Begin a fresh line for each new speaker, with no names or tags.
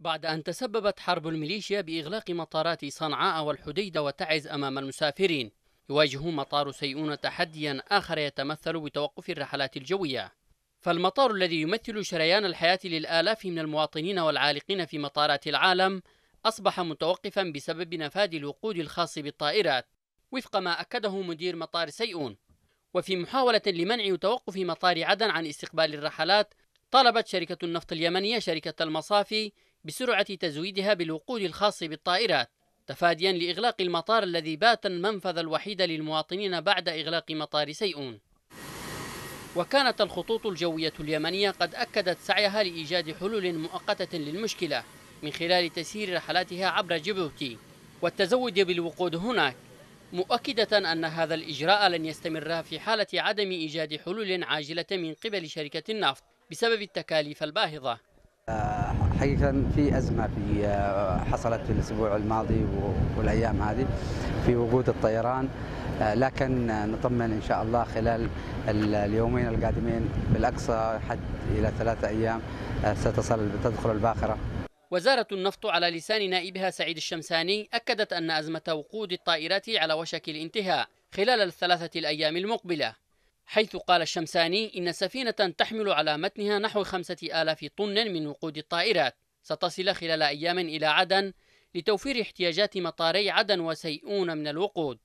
بعد أن تسببت حرب الميليشيا بإغلاق مطارات صنعاء والحديدة وتعز أمام المسافرين يواجه مطار سيئون تحديا آخر يتمثل بتوقف الرحلات الجوية فالمطار الذي يمثل شريان الحياة للآلاف من المواطنين والعالقين في مطارات العالم أصبح متوقفا بسبب نفاذ الوقود الخاص بالطائرات وفق ما أكده مدير مطار سيئون وفي محاولة لمنع توقف مطار عدن عن استقبال الرحلات طالبت شركة النفط اليمنية شركة المصافي بسرعة تزويدها بالوقود الخاص بالطائرات تفاديا لإغلاق المطار الذي بات المنفذ الوحيد للمواطنين بعد إغلاق مطار سيئون وكانت الخطوط الجوية اليمنية قد أكدت سعيها لإيجاد حلول مؤقتة للمشكلة من خلال تسيير رحلاتها عبر جيبوتي والتزود بالوقود هناك مؤكدة أن هذا الإجراء لن يستمر في حالة عدم إيجاد حلول عاجلة من قبل شركة النفط بسبب التكاليف الباهظة
حقيقة في أزمة في آه، حصلت في الأسبوع الماضي والأيام هذه في وجود الطيران آه، لكن نطمن إن شاء الله خلال اليومين القادمين بالأقصى حد إلى ثلاثة أيام آه، ستصل تدخل الباخرة
وزارة النفط على لسان نائبها سعيد الشمساني أكدت أن أزمة وقود الطائرات على وشك الانتهاء خلال الثلاثة الأيام المقبلة حيث قال الشمساني إن سفينة تحمل على متنها نحو خمسة آلاف طن من وقود الطائرات ستصل خلال أيام إلى عدن لتوفير احتياجات مطاري عدن وسيئون من الوقود